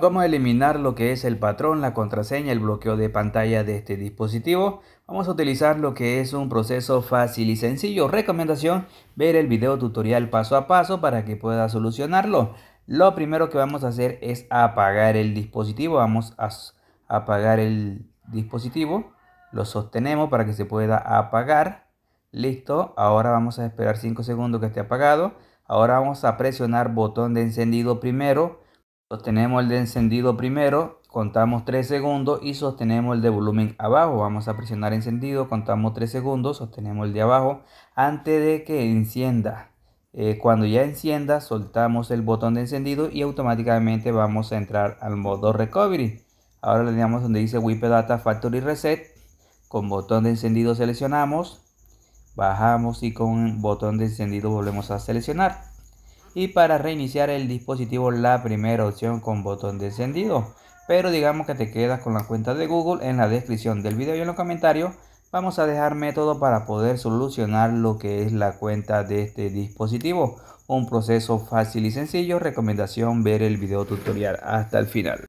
Vamos a eliminar lo que es el patrón, la contraseña, el bloqueo de pantalla de este dispositivo? Vamos a utilizar lo que es un proceso fácil y sencillo. Recomendación, ver el video tutorial paso a paso para que pueda solucionarlo. Lo primero que vamos a hacer es apagar el dispositivo. Vamos a apagar el dispositivo. Lo sostenemos para que se pueda apagar. Listo, ahora vamos a esperar 5 segundos que esté apagado. Ahora vamos a presionar botón de encendido primero Sostenemos el de encendido primero, contamos 3 segundos y sostenemos el de volumen abajo. Vamos a presionar encendido, contamos 3 segundos, sostenemos el de abajo antes de que encienda. Eh, cuando ya encienda, soltamos el botón de encendido y automáticamente vamos a entrar al modo recovery. Ahora le damos donde dice Wipe Data Factory Reset. Con botón de encendido seleccionamos, bajamos y con botón de encendido volvemos a seleccionar y para reiniciar el dispositivo la primera opción con botón de encendido. Pero digamos que te quedas con la cuenta de Google en la descripción del video y en los comentarios vamos a dejar método para poder solucionar lo que es la cuenta de este dispositivo. Un proceso fácil y sencillo, recomendación ver el video tutorial hasta el final.